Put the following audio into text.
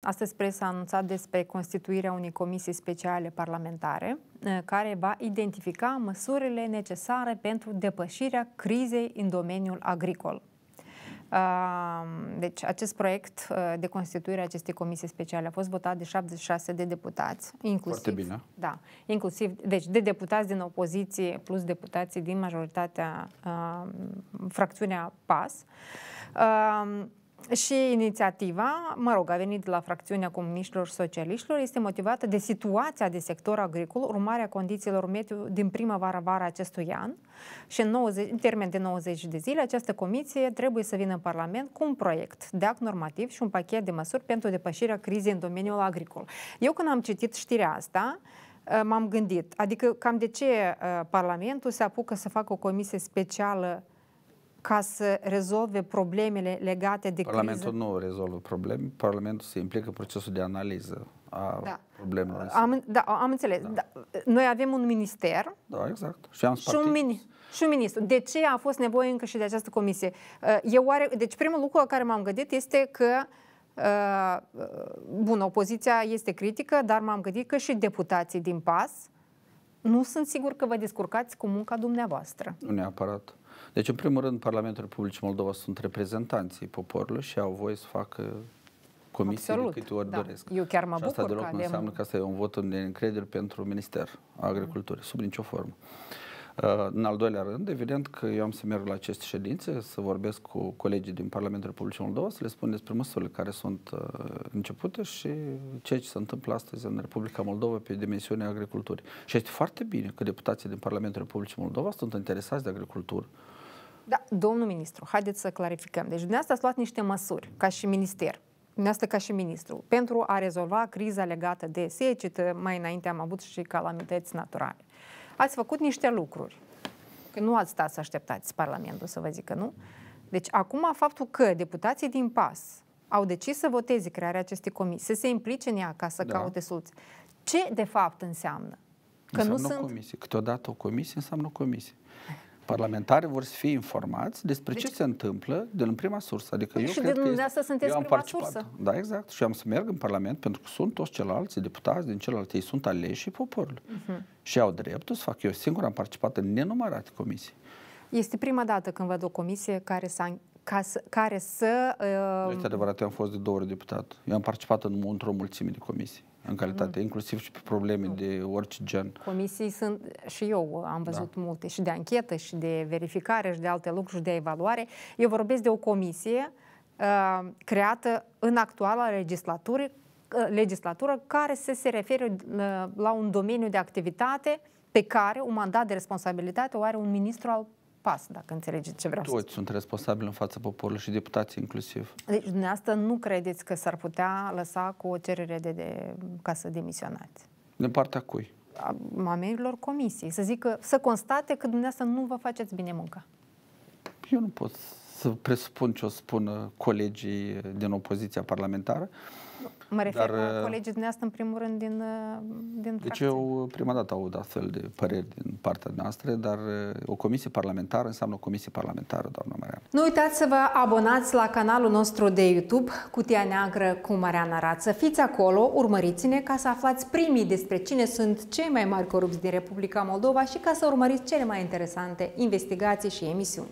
Astăzi presa a anunțat despre constituirea unei comisii speciale parlamentare eh, care va identifica măsurile necesare pentru depășirea crizei în domeniul agricol. Deci acest proiect eh, de constituire a acestei comisii speciale a fost votat de 76 de deputați, inclusiv, Foarte bine. Da, inclusiv deci de deputați din opoziție plus deputații din majoritatea uh, fracțiunea PAS. Uh, și inițiativa, mă rog, a venit de la fracțiunea comuniștilor socialiștilor, este motivată de situația de sector agricol, urmarea condițiilor mediu din primăvara-vara acestui an și în, 90, în termen de 90 de zile această comisie trebuie să vină în Parlament cu un proiect de act normativ și un pachet de măsuri pentru depășirea crizei în domeniul agricol. Eu când am citit știrea asta, eh, m-am gândit, adică cam de ce eh, Parlamentul se apucă să facă o comisie specială ca să rezolve problemele legate de Parlamentul criză. Parlamentul nu rezolvă probleme, Parlamentul se implică în procesul de analiză a da. problemelor. Am, da, am înțeles. Da. Da. Noi avem un minister da, exact. și, am și un mini, și un ministru. De ce a fost nevoie încă și de această comisie? Uh, Eu oare, deci primul lucru la care m-am gândit este că uh, Bun, opoziția este critică, dar m-am gândit că și deputații din PAS nu sunt sigur că vă descurcați cu munca dumneavoastră. Nu neapărat. Uh, deci, în primul rând, Parlamentul Republicii Moldova sunt reprezentanții poporului și au voie să facă comisii Absolut, de câte ori da. doresc. Eu chiar mă bucur asta deloc că nu avem... înseamnă că asta e un vot de încredere pentru Minister Agriculturii, sub nicio formă. Uh, în al doilea rând, evident că eu am să merg la aceste ședințe, să vorbesc cu colegii din Parlamentul Republicii Moldova, să le spun despre măsurile care sunt uh, începute și ceea ce se întâmplă astăzi în Republica Moldova pe dimensiunea agriculturii. Și este foarte bine că deputații din Parlamentul Republicii Moldova sunt interesați de agricultură. Da, domnul ministru, haideți să clarificăm. Deci dumneavoastră ați luat niște măsuri ca și minister dumneavoastră ca și ministru, pentru a rezolva criza legată de secetă, mai înainte am avut și calamități naturale ați făcut niște lucruri. Că nu ați stat să așteptați Parlamentul să vă zică nu. Deci acum faptul că deputații din PAS au decis să voteze crearea acestei comisii, să se implice în ea ca să da. caute soluții. Ce de fapt înseamnă? Că înseamnă nu sunt... comisie. Câteodată o comisie înseamnă o comisie parlamentari vor să fie informați despre deci, ce se întâmplă din prima sursă. Adică eu și cred de că sunteți eu am participat. sursă. Da, exact. Și am să merg în Parlament pentru că sunt toți ceilalți deputați din celelalte. Ei sunt aleși poporul. Uh-huh. Mhm. Și au dreptul să fac. Eu singur am participat în nenumărate comisii. Este prima dată când văd o comisie care s-a ca să, care să... Uh... Este um, adevărat, eu am fost de două ori deputat. Eu am participat în, într-o mulțime de comisii în calitate, mm. inclusiv și pe probleme mm. de orice gen. Comisii sunt, și eu am văzut da. multe, și de anchetă, și de verificare, și de alte lucruri, și de evaluare. Eu vorbesc de o comisie uh, creată în actuala legislatură, uh, legislatură care se, se referă uh, la un domeniu de activitate pe care un mandat de responsabilitate o are un ministru al pas, dacă înțelegeți ce vreau Toți să Toți sunt responsabili în fața poporului și deputații inclusiv. Deci dumneavoastră nu credeți că s-ar putea lăsa cu o cerere de, de ca să demisionați? De partea cui? A membrilor comisiei. Să zic că să constate că dumneavoastră nu vă faceți bine munca. Eu nu pot să presupun ce o spun colegii din opoziția parlamentară. Mă refer dar, la uh, colegii dumneavoastră, în primul rând, din uh, din fracție. Deci eu uh, prima dată aud astfel de păreri din partea noastră, dar uh, o comisie parlamentară înseamnă o comisie parlamentară, doamna Mariana. Nu uitați să vă abonați la canalul nostru de YouTube, Cutia Neagră cu Mariana Rață. Fiți acolo, urmăriți-ne ca să aflați primii despre cine sunt cei mai mari corupți din Republica Moldova și ca să urmăriți cele mai interesante investigații și emisiuni.